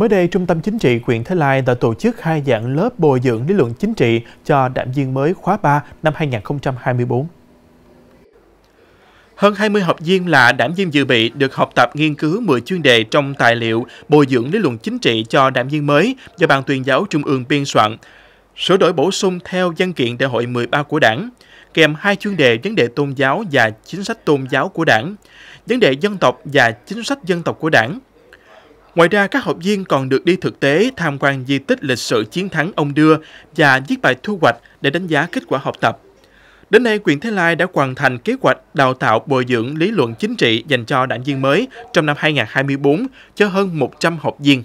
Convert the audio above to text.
Mới đây, Trung tâm Chính trị huyện Thái Lai đã tổ chức hai dạng lớp bồi dưỡng lý luận chính trị cho đảng viên mới khóa 3 năm 2024. Hơn 20 học viên là đảng viên dự bị được học tập nghiên cứu 10 chuyên đề trong tài liệu bồi dưỡng lý luận chính trị cho đảng viên mới do Ban tuyên giáo Trung ương biên soạn, sửa đổi bổ sung theo văn kiện đại hội 13 của đảng, kèm hai chuyên đề vấn đề tôn giáo và chính sách tôn giáo của đảng, vấn đề dân tộc và chính sách dân tộc của đảng, Ngoài ra, các học viên còn được đi thực tế tham quan di tích lịch sử chiến thắng ông đưa và viết bài thu hoạch để đánh giá kết quả học tập. Đến nay, quyền thế Lai đã hoàn thành kế hoạch đào tạo bồi dưỡng lý luận chính trị dành cho đảng viên mới trong năm 2024 cho hơn 100 học viên.